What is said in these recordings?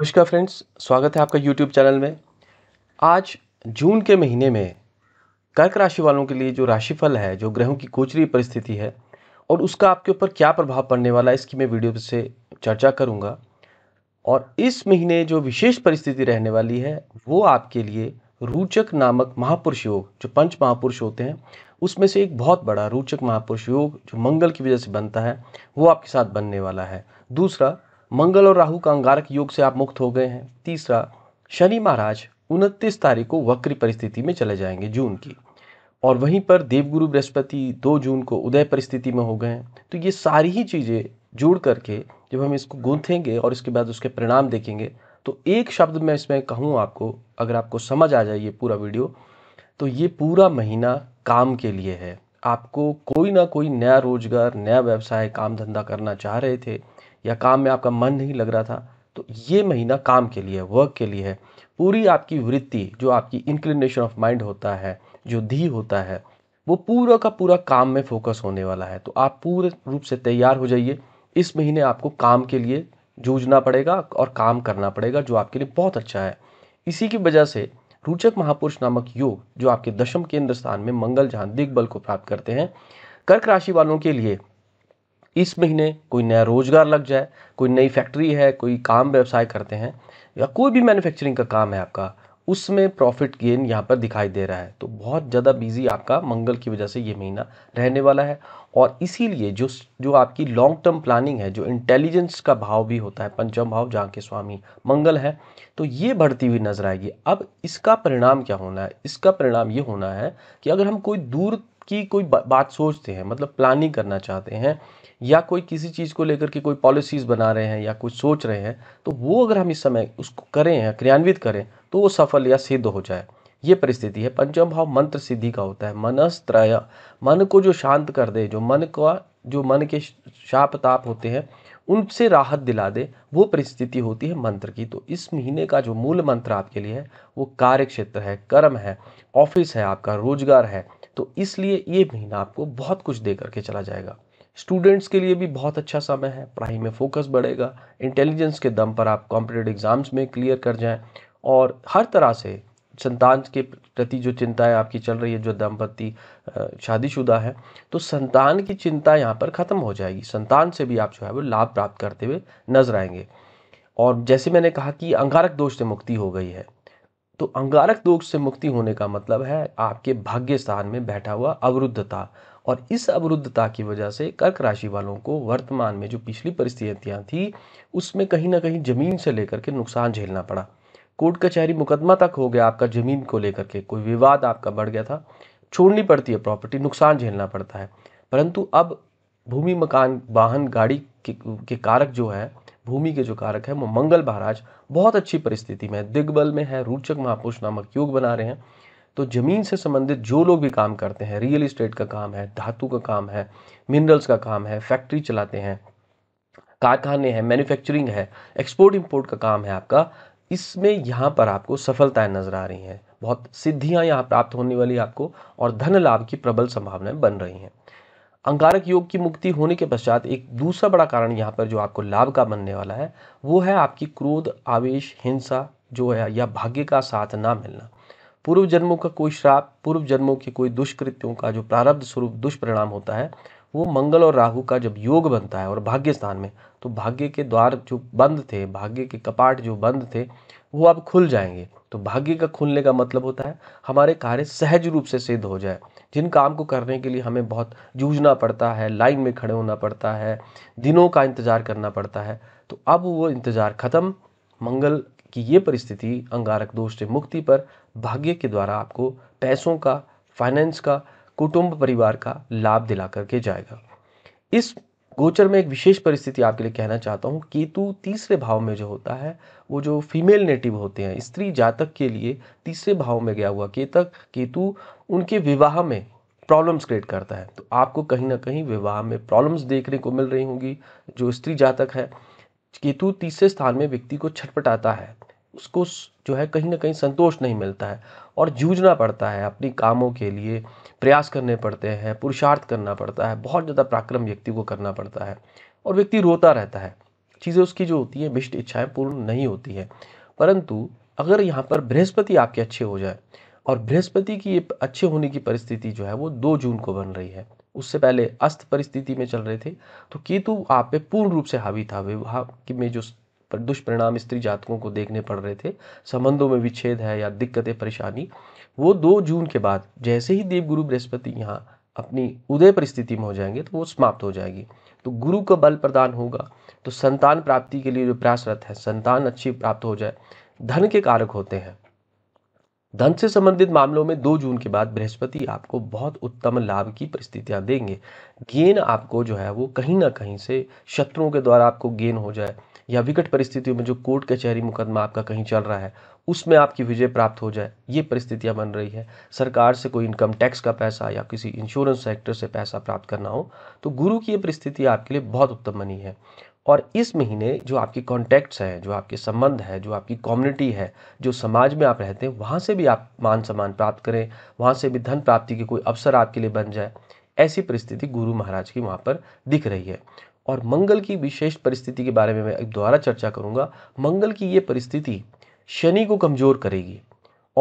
नमस्कार फ्रेंड्स स्वागत है आपका यूट्यूब चैनल में आज जून के महीने में कर्क राशि वालों के लिए जो राशिफल है जो ग्रहों की कोचरी परिस्थिति है और उसका आपके ऊपर क्या प्रभाव पड़ने वाला है इसकी मैं वीडियो से चर्चा करूंगा और इस महीने जो विशेष परिस्थिति रहने वाली है वो आपके लिए रोचक नामक महापुरुष योग जो पंच महापुरुष होते हैं उसमें से एक बहुत बड़ा रोचक महापुरुष योग जो मंगल की वजह से बनता है वो आपके साथ बनने वाला है दूसरा मंगल और राहु का अंगारक योग से आप मुक्त हो गए हैं तीसरा शनि महाराज उनतीस तारीख को वक्री परिस्थिति में चले जाएंगे जून की और वहीं पर देवगुरु बृहस्पति दो जून को उदय परिस्थिति में हो गए हैं तो ये सारी ही चीज़ें जोड़ करके जब हम इसको गूंथेंगे और इसके बाद उसके परिणाम देखेंगे तो एक शब्द मैं इसमें कहूँ आपको अगर आपको समझ आ जाए ये पूरा वीडियो तो ये पूरा महीना काम के लिए है आपको कोई ना कोई नया रोजगार नया व्यवसाय काम धंधा करना चाह रहे थे या काम में आपका मन नहीं लग रहा था तो ये महीना काम के लिए वर्क के लिए है पूरी आपकी वृत्ति जो आपकी इंक्लिनेशन ऑफ माइंड होता है जो धी होता है वो पूरा का पूरा काम में फोकस होने वाला है तो आप पूरे रूप से तैयार हो जाइए इस महीने आपको काम के लिए जूझना पड़ेगा और काम करना पड़ेगा जो आपके लिए बहुत अच्छा है इसी की वजह से रोचक महापुरुष नामक योग जो आपके दशम केंद्र स्थान में मंगल जहां दिग्बल को प्राप्त करते हैं कर्क राशि वालों के लिए इस महीने कोई नया रोज़गार लग जाए कोई नई फैक्ट्री है कोई काम व्यवसाय करते हैं या कोई भी मैन्युफैक्चरिंग का काम है आपका उसमें प्रॉफिट गेन यहाँ पर दिखाई दे रहा है तो बहुत ज़्यादा बिजी आपका मंगल की वजह से ये महीना रहने वाला है और इसीलिए जो जो आपकी लॉन्ग टर्म प्लानिंग है जो इंटेलिजेंस का भाव भी होता है पंचम भाव जहाँ के स्वामी मंगल है तो ये बढ़ती हुई नजर आएगी अब इसका परिणाम क्या होना है इसका परिणाम ये होना है कि अगर हम कोई दूर की कोई बात सोचते हैं मतलब प्लानिंग करना चाहते हैं या कोई किसी चीज़ को लेकर के कोई पॉलिसीज़ बना रहे हैं या कुछ सोच रहे हैं तो वो अगर हम इस समय उसको करें या क्रियान्वित करें तो वो सफल या सिद्ध हो जाए ये परिस्थिति है पंचम भाव मंत्र सिद्धि का होता है मनस्त्रय मन को जो शांत कर दे जो मन का जो मन के शाप ताप होते हैं उनसे राहत दिला दे वो परिस्थिति होती है मंत्र की तो इस महीने का जो मूल मंत्र आपके लिए है वो कार्य क्षेत्र है कर्म है ऑफिस है आपका रोजगार है तो इसलिए ये महीना आपको बहुत कुछ दे करके चला जाएगा स्टूडेंट्स के लिए भी बहुत अच्छा समय है पढ़ाई में फोकस बढ़ेगा इंटेलिजेंस के दम पर आप कॉम्पिटेटिव एग्ज़ाम्स में क्लियर कर जाएं और हर तरह से संतान के प्रति जो चिंताएं आपकी चल रही है जो दंपति शादीशुदा है तो संतान की चिंता यहाँ पर ख़त्म हो जाएगी संतान से भी आप जो है वो लाभ प्राप्त करते हुए नजर आएंगे और जैसे मैंने कहा कि अंगारक दोष से मुक्ति हो गई है तो अंगारक दोष से मुक्ति होने का मतलब है आपके भाग्य स्थान में बैठा हुआ अवरुद्धता और इस अवरुद्धता की वजह से कर्क राशि वालों को वर्तमान में जो पिछली परिस्थितियाँ थी उसमें कहीं ना कहीं ज़मीन से लेकर के नुकसान झेलना पड़ा कोर्ट कचहरी मुकदमा तक हो गया आपका ज़मीन को लेकर के कोई विवाद आपका बढ़ गया था छोड़नी पड़ती है प्रॉपर्टी नुकसान झेलना पड़ता है परंतु अब भूमि मकान वाहन गाड़ी के, के कारक जो है भूमि के जो कारक है वो मंगल महाराज बहुत अच्छी परिस्थिति में है दिग्बल में है रूचक महापुरुष नामक योग बना रहे हैं तो ज़मीन से संबंधित जो लोग भी काम करते हैं रियल इस्टेट का काम है धातु का काम है मिनरल्स का काम है फैक्ट्री चलाते हैं कारखाने हैं मैन्युफैक्चरिंग है एक्सपोर्ट इम्पोर्ट का काम है आपका इसमें यहाँ पर आपको सफलताएं नज़र आ रही हैं बहुत सिद्धियाँ यहाँ प्राप्त होने वाली आपको और धन लाभ की प्रबल संभावनाएं बन रही हैं अंगारक योग की मुक्ति होने के पश्चात एक दूसरा बड़ा कारण यहाँ पर जो आपको लाभ का बनने वाला है वो है आपकी क्रोध आवेश हिंसा जो है या भाग्य का साथ ना मिलना पूर्व जन्मों का कोई श्राप पूर्व जन्मों के कोई दुष्कृत्यों का जो प्रारब्ध स्वरूप दुष्परिणाम होता है वो मंगल और राहु का जब योग बनता है और भाग्य स्थान में तो भाग्य के द्वार जो बंद थे भाग्य के कपाट जो बंद थे वो अब खुल जाएंगे तो भाग्य का खुलने का मतलब होता है हमारे कार्य सहज रूप से सिद्ध हो जाए जिन काम को करने के लिए हमें बहुत जूझना पड़ता है लाइन में खड़े होना पड़ता है दिनों का इंतज़ार करना पड़ता है तो अब वो इंतज़ार ख़त्म मंगल की ये परिस्थिति अंगारक दोष से मुक्ति पर भाग्य के द्वारा आपको पैसों का फाइनेंस का कुटुंब परिवार का लाभ दिला करके जाएगा इस गोचर में एक विशेष परिस्थिति आपके लिए कहना चाहता हूँ केतु तीसरे भाव में जो होता है वो जो फीमेल नेटिव होते हैं स्त्री जातक के लिए तीसरे भाव में गया हुआ केतक केतु उनके विवाह में प्रॉब्लम्स क्रिएट करता है तो आपको कहीं ना कहीं विवाह में प्रॉब्लम्स देखने को मिल रही होंगी जो स्त्री जातक है केतु तीसरे स्थान में व्यक्ति को छटपटाता है उसको जो है कहीं ना कहीं संतोष नहीं मिलता है और जूझना पड़ता है अपनी कामों के लिए प्रयास करने पड़ते हैं पुरुषार्थ करना पड़ता है बहुत ज़्यादा पराक्रम व्यक्ति को करना पड़ता है और व्यक्ति रोता रहता है चीज़ें उसकी जो होती हैं विष्ट इच्छाएं पूर्ण नहीं होती है परंतु अगर यहाँ पर बृहस्पति आपके अच्छे हो जाए और बृहस्पति की अच्छे होने की परिस्थिति जो है वो दो जून को बन रही है उससे पहले अस्त परिस्थिति में चल रहे थे तो केतु आप पे पूर्ण रूप से हावी था विवाह में जो पर दुष्परिणाम स्त्री जातकों को देखने पड़ रहे थे संबंधों में विच्छेद है या दिक्कतें परेशानी वो दो जून के बाद जैसे ही देवगुरु बृहस्पति यहाँ अपनी उदय परिस्थिति में हो जाएंगे तो वो समाप्त हो जाएगी तो गुरु का बल प्रदान होगा तो संतान प्राप्ति के लिए जो प्रयासरत है संतान अच्छी प्राप्त हो जाए धन के कारक होते हैं धन से संबंधित मामलों में दो जून के बाद बृहस्पति आपको बहुत उत्तम लाभ की परिस्थितियां देंगे गेन आपको जो है वो कहीं ना कहीं से शत्रुओं के द्वारा आपको गेन हो जाए या विकट परिस्थितियों में जो कोर्ट कचहरी मुकदमा आपका कहीं चल रहा है उसमें आपकी विजय प्राप्त हो जाए ये परिस्थितियाँ बन रही है सरकार से कोई इनकम टैक्स का पैसा या किसी इंश्योरेंस सेक्टर से पैसा प्राप्त करना हो तो गुरु की ये परिस्थिति आपके लिए बहुत उत्तम बनी है और इस महीने जो आपकी कॉन्टैक्ट्स हैं जो आपके संबंध है जो आपकी कम्युनिटी है जो समाज में आप रहते हैं वहाँ से भी आप मान सम्मान प्राप्त करें वहाँ से भी धन प्राप्ति के कोई अवसर आपके लिए बन जाए ऐसी परिस्थिति गुरु महाराज की वहाँ पर दिख रही है और मंगल की विशेष परिस्थिति के बारे में मैं दोबारा चर्चा करूँगा मंगल की ये परिस्थिति शनि को कमज़ोर करेगी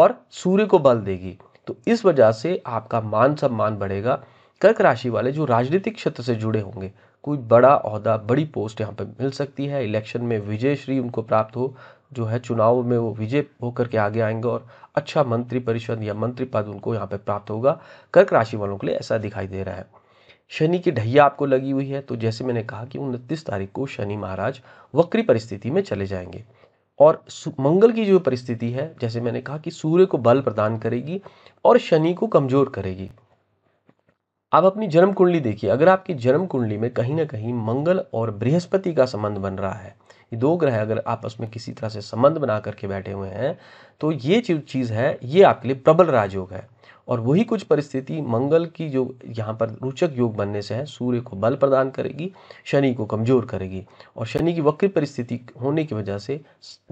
और सूर्य को बल देगी तो इस वजह से आपका मान सम्मान बढ़ेगा कर्क राशि वाले जो राजनीतिक क्षेत्र से जुड़े होंगे कोई बड़ा अहदा बड़ी पोस्ट यहाँ पर मिल सकती है इलेक्शन में विजय श्री उनको प्राप्त हो जो है चुनाव में वो विजय होकर के आगे आएंगे और अच्छा मंत्री परिषद या मंत्री पद उनको यहाँ पर प्राप्त होगा कर्क राशि वालों के लिए ऐसा दिखाई दे रहा है शनि की ढैया आपको लगी हुई है तो जैसे मैंने कहा कि उनतीस तारीख को शनि महाराज वक्री परिस्थिति में चले जाएंगे और मंगल की जो परिस्थिति है जैसे मैंने कहा कि सूर्य को बल प्रदान करेगी और शनि को कमजोर करेगी आप अपनी जन्म कुंडली देखिए अगर आपकी जन्म कुंडली में कहीं ना कहीं मंगल और बृहस्पति का संबंध बन रहा है ये दो ग्रह अगर आपस में किसी तरह से संबंध बना करके बैठे हुए हैं तो ये जो चीज़ है ये आपके लिए प्रबल राजयोग है और वही कुछ परिस्थिति मंगल की जो यहाँ पर रोचक योग बनने से है सूर्य को बल प्रदान करेगी शनि को कमज़ोर करेगी और शनि की वक्री परिस्थिति होने की वजह से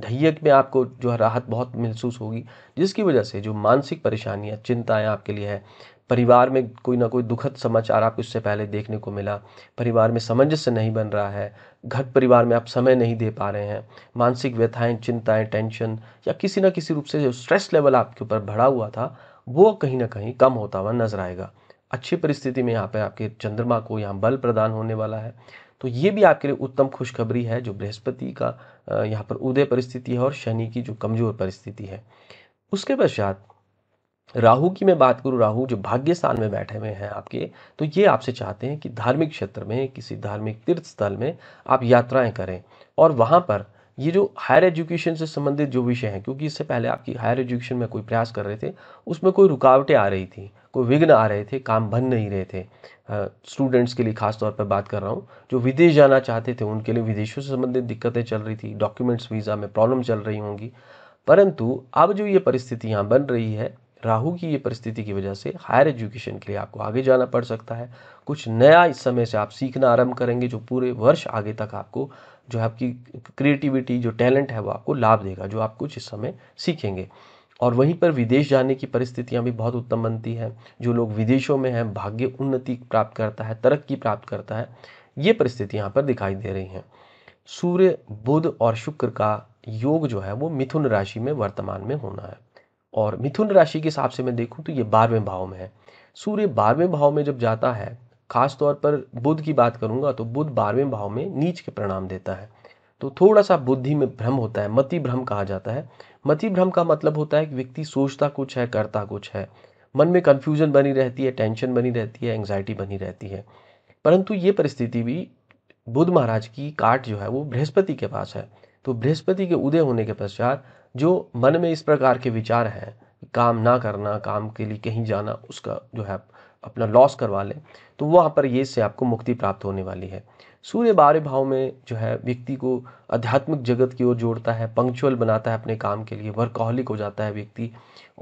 ढैयक में आपको जो है राहत बहुत महसूस होगी जिसकी वजह से जो मानसिक परेशानियाँ चिंताएँ आपके लिए है परिवार में कोई ना कोई दुखद समाचार आपको इससे पहले देखने को मिला परिवार में सामंजस्य नहीं बन रहा है घर परिवार में आप समय नहीं दे पा रहे हैं मानसिक व्यथाएं चिंताएं टेंशन या किसी ना किसी रूप से जो स्ट्रेस लेवल आपके ऊपर बढ़ा हुआ था वो कहीं ना कहीं कम होता हुआ नजर आएगा अच्छी परिस्थिति में यहाँ पे आपके चंद्रमा को यहाँ बल प्रदान होने वाला है तो ये भी आपके लिए उत्तम खुशखबरी है जो बृहस्पति का यहाँ पर उदय परिस्थिति है और शनि की जो कमजोर परिस्थिति है उसके पश्चात राहु की मैं बात करूँ राहु जो भाग्य स्थान में बैठे हुए हैं आपके तो ये आपसे चाहते हैं कि धार्मिक क्षेत्र में किसी धार्मिक तीर्थ स्थल में आप यात्राएं करें और वहाँ पर ये जो हायर एजुकेशन से संबंधित जो विषय हैं क्योंकि इससे पहले आपकी हायर एजुकेशन में कोई प्रयास कर रहे थे उसमें कोई रुकावटें आ रही थी कोई विघ्न आ रहे थे काम बन नहीं रहे थे स्टूडेंट्स के लिए खास तौर पर बात कर रहा हूँ जो विदेश जाना चाहते थे उनके लिए विदेशों से संबंधित दिक्कतें चल रही थी डॉक्यूमेंट्स वीज़ा में प्रॉब्लम चल रही होंगी परंतु अब जो ये परिस्थिति यहाँ बन रही है राहु की ये परिस्थिति की वजह से हायर एजुकेशन के लिए आपको आगे जाना पड़ सकता है कुछ नया इस समय से आप सीखना आरंभ करेंगे जो पूरे वर्ष आगे तक आपको जो आपकी क्रिएटिविटी जो टैलेंट है वो आपको लाभ देगा जो आप कुछ इस समय सीखेंगे और वहीं पर विदेश जाने की परिस्थितियाँ भी बहुत उत्तम बनती हैं जो लोग विदेशों में हैं भाग्य उन्नति प्राप्त करता है तरक्की प्राप्त करता है ये परिस्थितियाँ यहाँ पर दिखाई दे रही हैं सूर्य बुध और शुक्र का योग जो है वो मिथुन राशि में वर्तमान में होना है और मिथुन राशि के हिसाब से मैं देखूँ तो ये बारहवें भाव में है सूर्य बारहवें भाव में जब जाता है खास तौर पर बुद्ध की बात करूँगा तो बुद्ध बारहवें भाव में नीच के प्रणाम देता है तो थोड़ा सा बुद्धि में भ्रम होता है मति भ्रम कहा जाता है मति भ्रम का मतलब होता है कि व्यक्ति सोचता कुछ है करता कुछ है मन में कन्फ्यूजन बनी रहती है टेंशन बनी रहती है एंग्जाइटी बनी रहती है परंतु ये परिस्थिति भी बुद्ध महाराज की काट जो है वो बृहस्पति के पास है तो बृहस्पति के उदय होने के पश्चात जो मन में इस प्रकार के विचार हैं काम ना करना काम के लिए कहीं जाना उसका जो है अपना लॉस करवा लें तो वहाँ पर ये से आपको मुक्ति प्राप्त होने वाली है सूर्य बारह भाव में जो है व्यक्ति को आध्यात्मिक जगत की ओर जोड़ता है पंक्चुअल बनाता है अपने काम के लिए वर्कॉहलिक हो जाता है व्यक्ति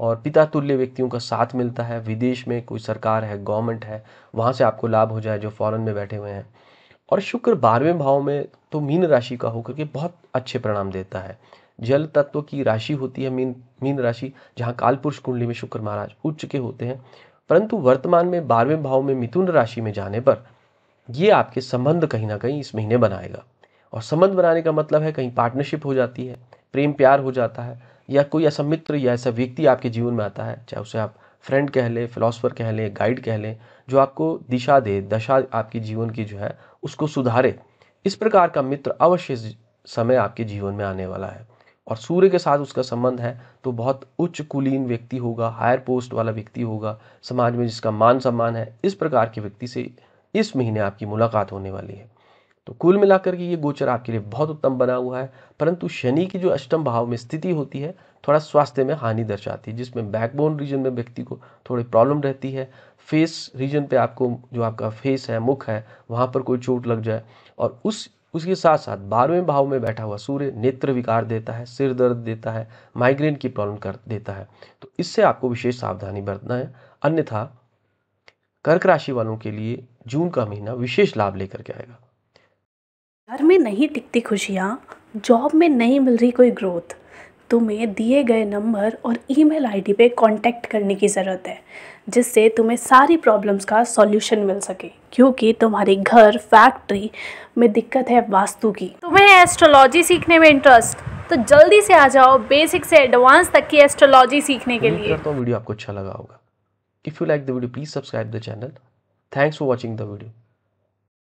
और पिता तुल्य व्यक्तियों का साथ मिलता है विदेश में कोई सरकार है गवर्नमेंट है वहाँ से आपको लाभ हो जाए जो फ़ॉरन में बैठे हुए हैं और शुक्र बारहवें भाव में तो मीन राशि का होकर के बहुत अच्छे परिणाम देता है जल तत्व की राशि होती है मीन मीन राशि जहाँ कालपुरुष कुंडली में शुक्र महाराज उच्च के होते हैं परंतु वर्तमान में बारहवें भाव में मिथुन राशि में जाने पर ये आपके संबंध कहीं ना कहीं इस महीने बनाएगा और संबंध बनाने का मतलब है कहीं पार्टनरशिप हो जाती है प्रेम प्यार हो जाता है या कोई ऐसा मित्र या ऐसा व्यक्ति आपके जीवन में आता है चाहे उसे आप फ्रेंड कह लें फिलोसफर कह लें गाइड कह लें जो आपको दिशा दे दशा आपके जीवन की जो है उसको सुधारे इस प्रकार का मित्र अवश्य समय आपके जीवन में आने वाला है और सूर्य के साथ उसका संबंध है तो बहुत उच्च कुलीन व्यक्ति होगा हायर पोस्ट वाला व्यक्ति होगा समाज में जिसका मान सम्मान है इस प्रकार के व्यक्ति से इस महीने आपकी मुलाकात होने वाली है तो कुल मिलाकर के ये गोचर आपके लिए बहुत उत्तम बना हुआ है परंतु शनि की जो अष्टम भाव में स्थिति होती है थोड़ा स्वास्थ्य में हानि दर्शाती है जिसमें बैकबोन रीजन में व्यक्ति को थोड़ी प्रॉब्लम रहती है फेस रीजन पे आपको जो आपका फेस है मुख है वहाँ पर कोई चोट लग जाए और उस उसके साथ साथ बारहवें भाव में बैठा हुआ सूर्य नेत्र विकार देता है सिर दर्द देता है माइग्रेन की प्रॉब्लम कर देता है तो इससे आपको विशेष सावधानी बरतना है अन्यथा कर्क राशि वालों के लिए जून का महीना विशेष लाभ लेकर के आएगा घर में नहीं टिकती खुशियाँ जॉब में नहीं मिल रही कोई ग्रोथ तुम्हें दिए गए नंबर और ईमेल आईडी पे कांटेक्ट करने की ज़रूरत है जिससे तुम्हें सारी प्रॉब्लम्स का सॉल्यूशन मिल सके क्योंकि तुम्हारे घर फैक्ट्री में दिक्कत है वास्तु की तुम्हें एस्ट्रोलॉजी सीखने में इंटरेस्ट तो जल्दी से आ जाओ बेसिक से एडवांस तक की एस्ट्रोलॉजी सीखने के लिए तो वीडियो आपको अच्छा लगा होगा if you like the video please subscribe the channel thanks for watching the video